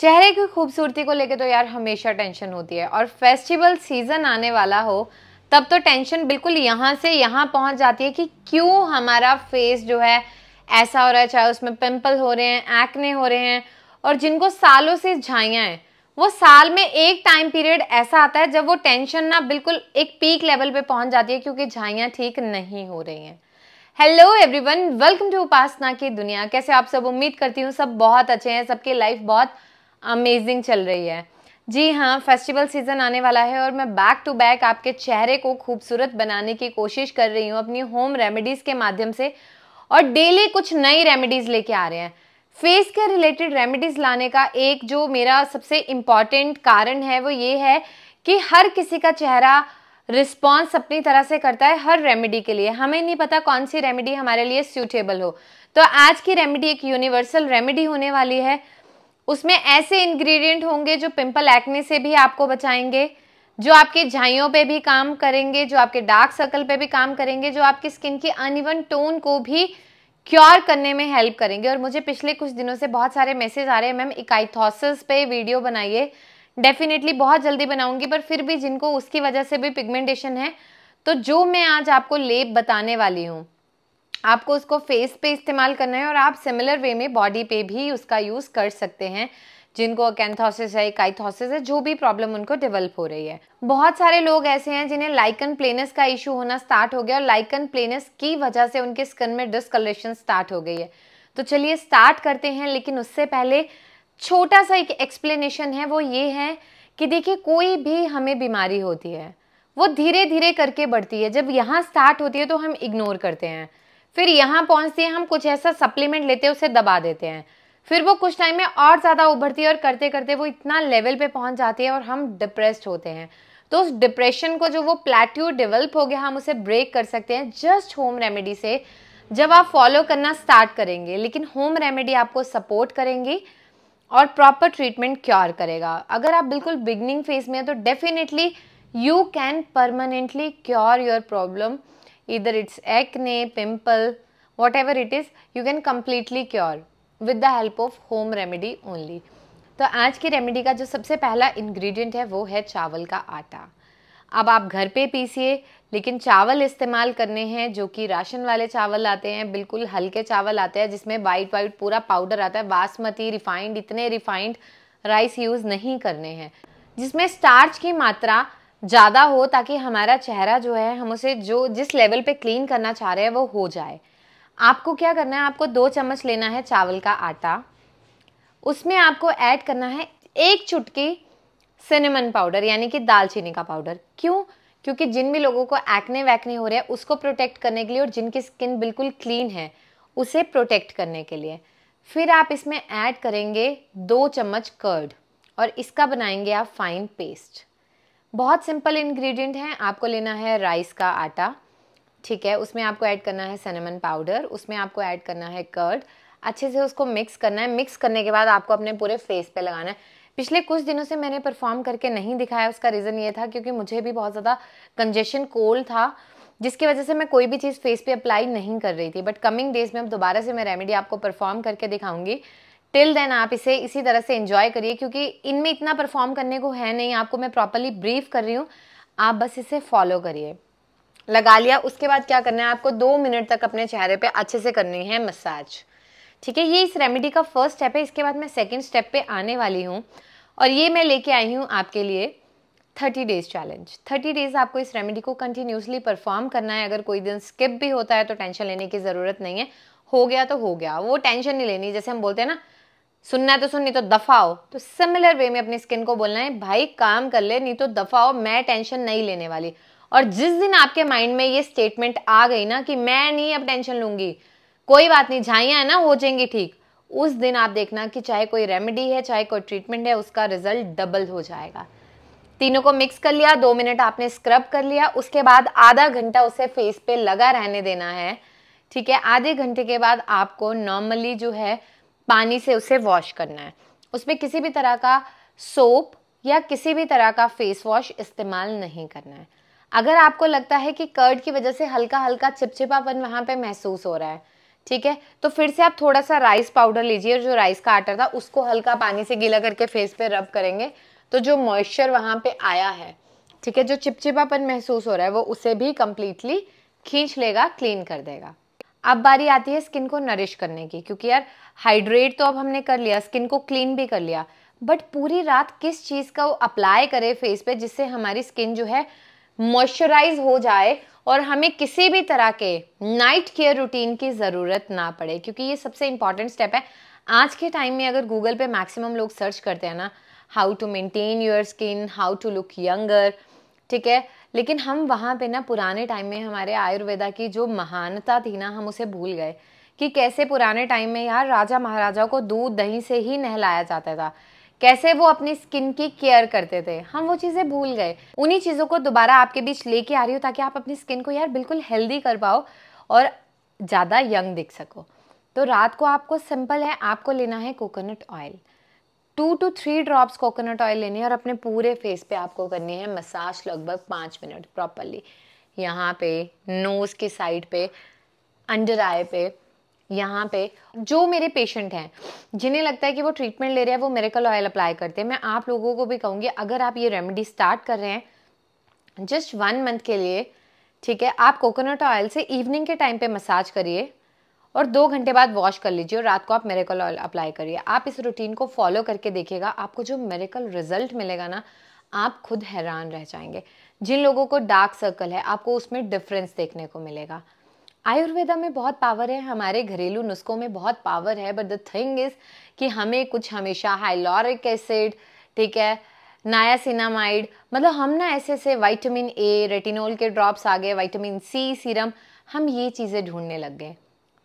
चेहरे की खूबसूरती को लेके तो यार हमेशा टेंशन होती है और फेस्टिवल सीज़न आने वाला हो तब तो टेंशन बिल्कुल यहाँ से यहाँ पहुँच जाती है कि क्यों हमारा फेस जो है ऐसा हो रहा है चाहे उसमें पिंपल हो रहे हैं एक्ने हो रहे हैं और जिनको सालों से झाइयाँ हैं वो साल में एक टाइम पीरियड ऐसा आता है जब वो टेंशन ना बिल्कुल एक पीक लेवल पे पहुंच जाती है क्योंकि झाइयाँ ठीक नहीं हो रही हैं hello everyone welcome to Upasana की दुनिया कैसे आप सब उम्मीद करती हूँ सब बहुत अच्छे हैं सबकी लाइफ बहुत अमेजिंग चल रही है जी हाँ फेस्टिवल सीज़न आने वाला है और मैं बैक टू बैक आपके चेहरे को खूबसूरत बनाने की कोशिश कर रही हूँ अपनी होम रेमेडीज़ के माध्यम से और डेली कुछ नई रेमेडीज़ लेके आ रहे हैं फेस के रिलेटेड रेमेडीज़ लाने का एक जो मेरा सबसे इम्पॉर्टेंट कारण है वो ये है कि हर किसी का चेहरा रिस्पॉन्स अपनी तरह से करता है हर रेमेडी के लिए हमें नहीं पता कौन सी रेमेडी हमारे लिए सूटेबल हो तो आज की रेमेडी एक यूनिवर्सल रेमेडी होने वाली है उसमें ऐसे इंग्रेडिएंट होंगे जो पिंपल एक्ने से भी आपको बचाएंगे जो आपके झाइयों पे भी काम करेंगे जो आपके डार्क सर्कल पे भी काम करेंगे जो आपकी स्किन की अनइवन टोन को भी क्योर करने में हेल्प करेंगे और मुझे पिछले कुछ दिनों से बहुत सारे मैसेज आ रहे हैं मैम इकाइथोसिस पे वीडियो बनाइए डेफिनेटली बहुत जल्दी बनाऊंगी पर फिर भी जिनको उसकी वजह से भी पिगमेंटेशन है तो जो मैं आज आपको लेप बताने वाली हूँ आपको उसको फेस पे इस्तेमाल करना है और आप सिमिलर वे में बॉडी पे भी उसका यूज़ कर सकते हैं जिनको कैंथोसिस है काइथोसिस है जो भी प्रॉब्लम उनको डेवलप हो रही है बहुत सारे लोग ऐसे हैं जिन्हें लाइकन प्लेनस का इशू होना स्टार्ट हो गया और लाइकन प्लेनस की वजह से उनके स्किन में डिसकलरेशन स्टार्ट हो गई है तो चलिए स्टार्ट करते हैं लेकिन उससे पहले छोटा सा एक एक्सप्लेनेशन है वो ये है कि देखिए कोई भी हमें बीमारी होती है वो धीरे धीरे करके बढ़ती है जब यहाँ स्टार्ट होती है तो हम इग्नोर करते हैं फिर यहाँ पहुंचती हैं हम कुछ ऐसा सप्लीमेंट लेते हैं उसे दबा देते हैं फिर वो कुछ टाइम में और ज़्यादा उभरती है और करते करते वो इतना लेवल पे पहुंच जाती है और हम डिप्रेस्ड होते हैं तो उस डिप्रेशन को जो वो प्लेट्यू डेवलप हो गया हम उसे ब्रेक कर सकते हैं जस्ट होम रेमेडी से जब आप फॉलो करना स्टार्ट करेंगे लेकिन होम रेमेडी आपको सपोर्ट करेंगी और प्रॉपर ट्रीटमेंट क्योर करेगा अगर आप बिल्कुल बिगनिंग फेज में हैं तो definitely you can permanently cure your problem either it's acne, pimple, whatever it is, you can completely cure with the help of home remedy only. तो आज की रेमेडी का जो सबसे पहला इंग्रेडिएंट है वो है चावल का आटा अब आप घर पे पीसिए लेकिन चावल इस्तेमाल करने हैं जो कि राशन वाले चावल आते हैं बिल्कुल हल्के चावल आते हैं जिसमें वाइट वाइट पूरा पाउडर आता है बासमती रिफाइंड इतने रिफाइंड राइस यूज़ नहीं करने हैं जिसमें स्टार्च की मात्रा ज़्यादा हो ताकि हमारा चेहरा जो है हम उसे जो जिस लेवल पे क्लीन करना चाह रहे हैं वो हो जाए आपको क्या करना है आपको दो चम्मच लेना है चावल का आटा उसमें आपको ऐड करना है एक चुटकी सिनेमन पाउडर यानी कि दालचीनी का पाउडर क्यों क्योंकि जिन भी लोगों को एक्ने वैक्ने हो रहे हैं उसको प्रोटेक्ट करने के लिए और जिनकी स्किन बिल्कुल क्लीन है उसे प्रोटेक्ट करने के लिए फिर आप इसमें ऐड करेंगे दो चम्मच कर्ड और इसका बनाएंगे आप फाइन पेस्ट बहुत सिंपल इंग्रेडिएंट हैं आपको लेना है राइस का आटा ठीक है उसमें आपको ऐड करना है सनेमन पाउडर उसमें आपको ऐड करना है कर्ड अच्छे से उसको मिक्स करना है मिक्स करने के बाद आपको अपने पूरे फेस पे लगाना है पिछले कुछ दिनों से मैंने परफॉर्म करके नहीं दिखाया उसका रीज़न ये था क्योंकि मुझे भी बहुत ज़्यादा कंजेशन कोल्ड था जिसकी वजह से मैं कोई भी चीज़ फेस पे अप्लाई नहीं कर रही थी बट कमिंग डेज़ में अब दोबारा से मैं रेमेडी आपको परफॉर्म करके दिखाऊंगी टिल देन आप इसे इसी तरह से इंजॉय करिए क्योंकि इनमें इतना परफॉर्म करने को है नहीं आपको मैं प्रॉपरली ब्रीफ कर रही हूँ आप बस इसे फॉलो करिए लगा लिया उसके बाद क्या करना है आपको दो मिनट तक अपने चेहरे पे अच्छे से करनी है मसाज ठीक है ये इस रेमेडी का फर्स्ट स्टेप है इसके बाद मैं सेकेंड स्टेप पे आने वाली हूँ और ये मैं लेके आई हूँ आपके लिए thirty days challenge thirty days आपको इस रेमेडी को कंटिन्यूसली परफॉर्म करना है अगर कोई दिन स्किप भी होता है तो टेंशन लेने की ज़रूरत नहीं है हो गया तो हो गया वो टेंशन नहीं लेनी जैसे हम बोलते हैं ना सुनना है तो सुन नहीं तो दफाओ तो सिमिलर वे में अपनी स्किन को बोलना है भाई काम कर ले नहीं तो दफाओ मैं टेंशन नहीं लेने वाली और जिस दिन आपके माइंड में ये स्टेटमेंट आ गई ना कि मैं नहीं अब टेंशन लूंगी कोई बात नहीं झाइया है ना हो जाएंगी ठीक उस दिन आप देखना कि चाहे कोई रेमेडी है चाहे कोई ट्रीटमेंट है उसका रिजल्ट डबल हो जाएगा तीनों को मिक्स कर लिया दो मिनट आपने स्क्रब कर लिया उसके बाद आधा घंटा उसे फेस पे लगा रहने देना है ठीक है आधे घंटे के बाद आपको नॉर्मली जो है पानी से उसे वॉश करना है उसमें किसी भी तरह का सोप या किसी भी तरह का फेस वॉश इस्तेमाल नहीं करना है अगर आपको लगता है कि कर्ड की वजह से हल्का हल्का चिपचिपापन वहाँ पे महसूस हो रहा है ठीक है तो फिर से आप थोड़ा सा राइस पाउडर लीजिए और जो राइस का आटा था उसको हल्का पानी से गीला करके फेस पे रब करेंगे तो जो मॉइस्चर वहाँ पे आया है ठीक है जो चिपचिपापन महसूस हो रहा है वो उसे भी कम्प्लीटली खींच लेगा क्लीन कर देगा अब बारी आती है स्किन को नरिश करने की क्योंकि यार हाइड्रेट तो अब हमने कर लिया स्किन को क्लीन भी कर लिया बट पूरी रात किस चीज़ का वो अप्लाई करें फेस पे जिससे हमारी स्किन जो है मॉइस्चराइज हो जाए और हमें किसी भी तरह के नाइट केयर रूटीन की ज़रूरत ना पड़े क्योंकि ये सबसे इंपॉर्टेंट स्टेप है आज के टाइम में अगर गूगल पे मैक्सिमम लोग सर्च करते हैं ना how to maintain your skin how to look younger ठीक है लेकिन हम वहाँ पे ना पुराने टाइम में हमारे आयुर्वेदा की जो महानता थी ना हम उसे भूल गए कि कैसे पुराने टाइम में यार राजा महाराजा को दूध दही से ही नहलाया जाता था कैसे वो अपनी स्किन की केयर करते थे हम वो चीज़ें भूल गए उन्हीं चीज़ों को दोबारा आपके बीच लेके आ रही हूँ ताकि आप अपनी स्किन को यार बिल्कुल हेल्दी कर पाओ और ज़्यादा यंग दिख सको तो रात को आपको सिंपल है आपको लेना है coconut oil two to three drops coconut oil लेनी है और अपने पूरे फेस पे आपको करनी है मसाज लगभग पाँच मिनट प्रॉपरली यहाँ पे नोज़ के साइड पे अंडर आई पे यहाँ पे जो मेरे पेशेंट हैं जिन्हें लगता है कि वो ट्रीटमेंट ले रहे हैं वो मेरेकल ऑयल अप्लाई करते हैं मैं आप लोगों को भी कहूँगी अगर आप ये रेमेडी स्टार्ट कर रहे हैं जस्ट वन मंथ के लिए ठीक है आप कोकोनट ऑयल से इवनिंग के टाइम पे मसाज करिए और दो घंटे बाद वॉश कर लीजिए और रात को आप मेरेकल ऑयल अप्लाई करिए आप इस रूटीन को फॉलो करके देखिएगा आपको जो मेरेकल रिजल्ट मिलेगा ना आप खुद हैरान रह जाएंगे जिन लोगों को डार्क सर्कल है आपको उसमें डिफरेंस देखने को मिलेगा आयुर्वेदा में बहुत पावर है हमारे घरेलू नुस्खों में बहुत पावर है बट द थिंग इज़ कि हमें कुछ हमेशा हाइलोरिक एसिड ठीक है नायासिनामाइड मतलब हम ना ऐसे ऐसे वाइटामिन ए रेटिनोल के ड्रॉप्स आ गए वाइटामिन सी सीरम हम ये चीज़ें ढूंढने लग गए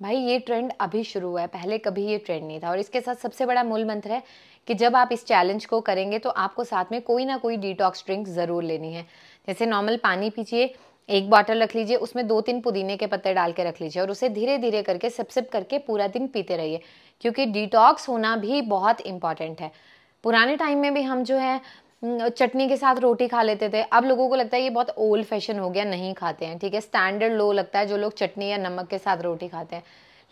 भाई ये ट्रेंड अभी शुरू हुआ है पहले कभी ये ट्रेंड नहीं था और इसके साथ सबसे बड़ा मूल मंत्र है कि जब आप इस चैलेंज को करेंगे तो आपको साथ में कोई ना कोई डिटॉक्स ड्रिंक ज़रूर लेनी है जैसे नॉर्मल पानी पीजिए एक बॉटल रख लीजिए उसमें दो तीन पुदीने के पत्ते डाल के रख लीजिए और उसे धीरे धीरे करके सिप सिप करके पूरा दिन पीते रहिए क्योंकि डिटॉक्स होना भी बहुत इम्पॉर्टेंट है पुराने टाइम में भी हम जो है चटनी के साथ रोटी खा लेते थे अब लोगों को लगता है ये बहुत ओल्ड फैशन हो गया नहीं खाते हैं ठीक है स्टैंडर्ड लो लगता है जो लोग चटनी या नमक के साथ रोटी खाते हैं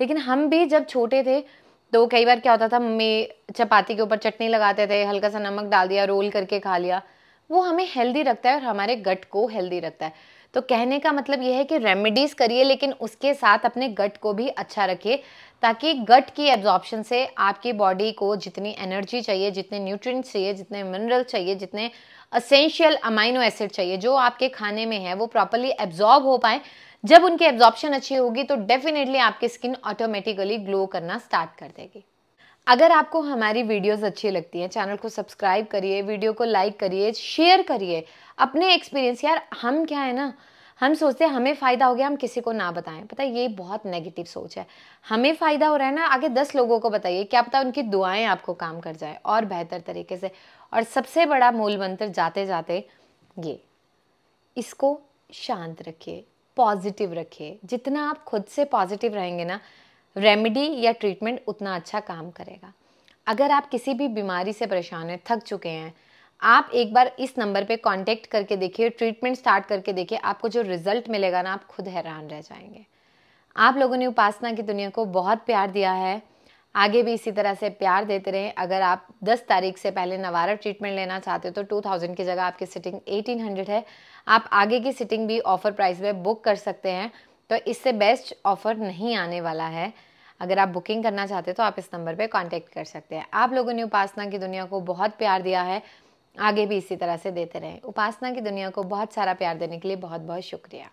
लेकिन हम भी जब छोटे थे तो कई बार क्या होता था मम्मी चपाती के ऊपर चटनी लगाते थे हल्का सा नमक डाल दिया रोल करके खा लिया वो हमें हेल्दी रखता है और हमारे गट को हेल्दी रखता है तो कहने का मतलब यह है कि रेमेडीज़ करिए लेकिन उसके साथ अपने गट को भी अच्छा रखिए ताकि गट की एब्जॉर्प्शन से आपकी बॉडी को जितनी एनर्जी चाहिए जितने न्यूट्रिएंट्स चाहिए जितने मिनरल चाहिए जितने असेंशियल अमाइनो एसिड चाहिए जो आपके खाने में है वो प्रॉपरली एब्जॉर्ब हो पाए जब उनकी एब्जॉर्बशन अच्छी होगी तो डेफिनेटली आपकी स्किन ऑटोमेटिकली ग्लो करना स्टार्ट कर देगी अगर आपको हमारी वीडियोस अच्छी लगती हैं चैनल को सब्सक्राइब करिए वीडियो को लाइक करिए शेयर करिए अपने एक्सपीरियंस यार हम क्या है ना हम सोचते हैं हमें फ़ायदा हो गया हम किसी को ना बताएं पता है ये बहुत नेगेटिव सोच है हमें फ़ायदा हो रहा है ना आगे दस लोगों को बताइए क्या पता उनकी दुआएं आपको काम कर जाए और बेहतर तरीके से और सबसे बड़ा मूल मंत्र जाते जाते ये इसको शांत रखिए पॉजिटिव रखिए जितना आप खुद से पॉजिटिव रहेंगे ना रेमेडी या ट्रीटमेंट उतना अच्छा काम करेगा अगर आप किसी भी बीमारी से परेशान हैं थक चुके हैं आप एक बार इस नंबर पे कांटेक्ट करके देखिए ट्रीटमेंट स्टार्ट करके देखिए आपको जो रिजल्ट मिलेगा ना आप खुद हैरान रह जाएंगे आप लोगों ने उपासना की दुनिया को बहुत प्यार दिया है आगे भी इसी तरह से प्यार देते रहें अगर आप 10 तारीख से पहले नवारा ट्रीटमेंट लेना चाहते हो तो 2000 की जगह आपकी सिटिंग 1800 है आप आगे की सिटिंग भी ऑफर प्राइस में बुक कर सकते हैं तो इससे बेस्ट ऑफ़र नहीं आने वाला है अगर आप बुकिंग करना चाहते तो आप इस नंबर पे कांटेक्ट कर सकते हैं आप लोगों ने उपासना की दुनिया को बहुत प्यार दिया है आगे भी इसी तरह से देते रहें उपासना की दुनिया को बहुत सारा प्यार देने के लिए बहुत बहुत शुक्रिया